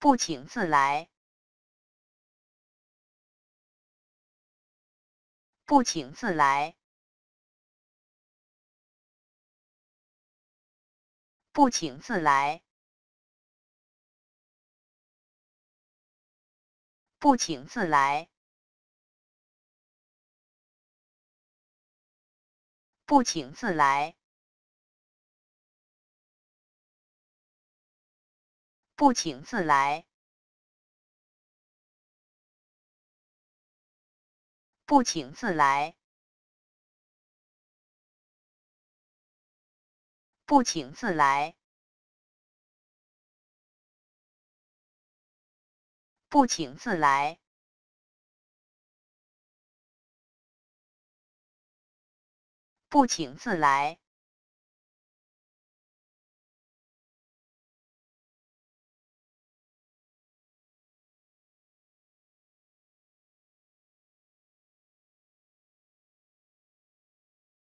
不请自来，不请自来，不请自来，不请自来，不请自来。不请自来，不请自来，不请自来，不请自来，不请自来。